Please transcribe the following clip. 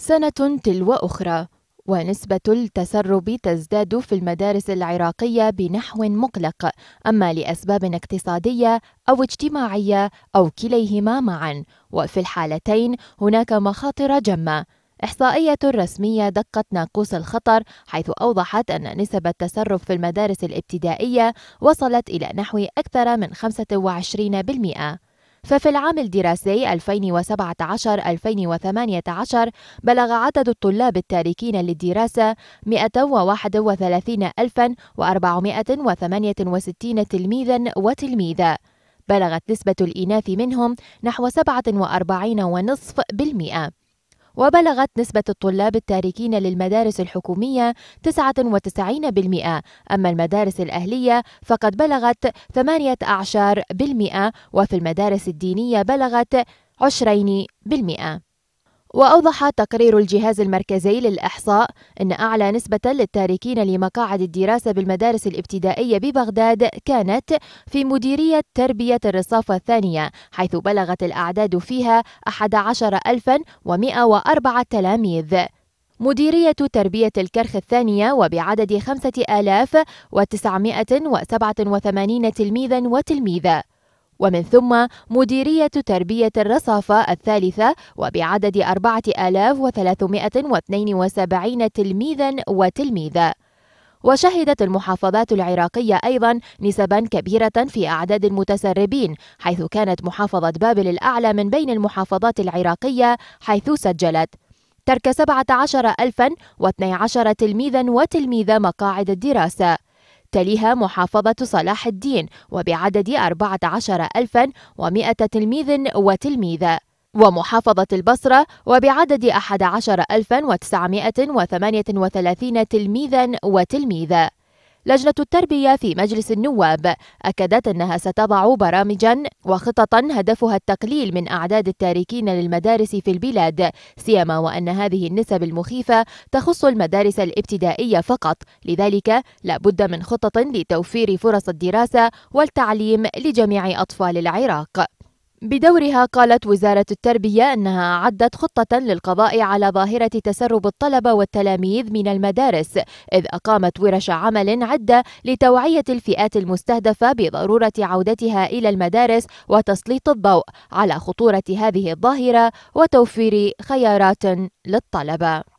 سنة تلو أخرى ونسبة التسرب تزداد في المدارس العراقية بنحو مقلق، أما لأسباب اقتصادية أو اجتماعية أو كليهما معًا، وفي الحالتين هناك مخاطر جمة. إحصائية رسمية دقت ناقوس الخطر حيث أوضحت أن نسب التسرب في المدارس الابتدائية وصلت إلى نحو أكثر من 25%. ففي العام الدراسي 2017-2018 بلغ عدد الطلاب التاركين للدراسة 131468 تلميذا وتلميذة بلغت نسبة الإناث منهم نحو 47.5% وبلغت نسبة الطلاب التاركين للمدارس الحكومية 99% أما المدارس الأهلية فقد بلغت 18% وفي المدارس الدينية بلغت 20% وأوضح تقرير الجهاز المركزي للإحصاء أن أعلى نسبة للتاركين لمقاعد الدراسة بالمدارس الابتدائية ببغداد كانت في مديرية تربية الرصافة الثانية حيث بلغت الأعداد فيها 11104 تلاميذ مديرية تربية الكرخ الثانية وبعدد 5987 تلميذا وتلميذة ومن ثم مديرية تربية الرصافة الثالثة وبعدد 4372 تلميذا وتلميذة وشهدت المحافظات العراقية أيضا نسبا كبيرة في أعداد المتسربين حيث كانت محافظة بابل الأعلى من بين المحافظات العراقية حيث سجلت ترك 17 ألفا و12 تلميذا وتلميذة مقاعد الدراسة تليها محافظة صلاح الدين وبعدد 14100 تلميذ وتلميذة ومحافظة البصرة وبعدد 11938 تلميذا وتلميذة لجنة التربية في مجلس النواب أكدت أنها ستضع برامجا وخططا هدفها التقليل من أعداد التاركين للمدارس في البلاد سيما وأن هذه النسب المخيفة تخص المدارس الابتدائية فقط لذلك لا بد من خطط لتوفير فرص الدراسة والتعليم لجميع أطفال العراق بدورها قالت وزارة التربية أنها عدت خطة للقضاء على ظاهرة تسرب الطلبة والتلاميذ من المدارس، إذ أقامت ورش عمل عدة لتوعية الفئات المستهدفة بضرورة عودتها إلى المدارس وتسليط الضوء على خطورة هذه الظاهرة وتوفير خيارات للطلبة.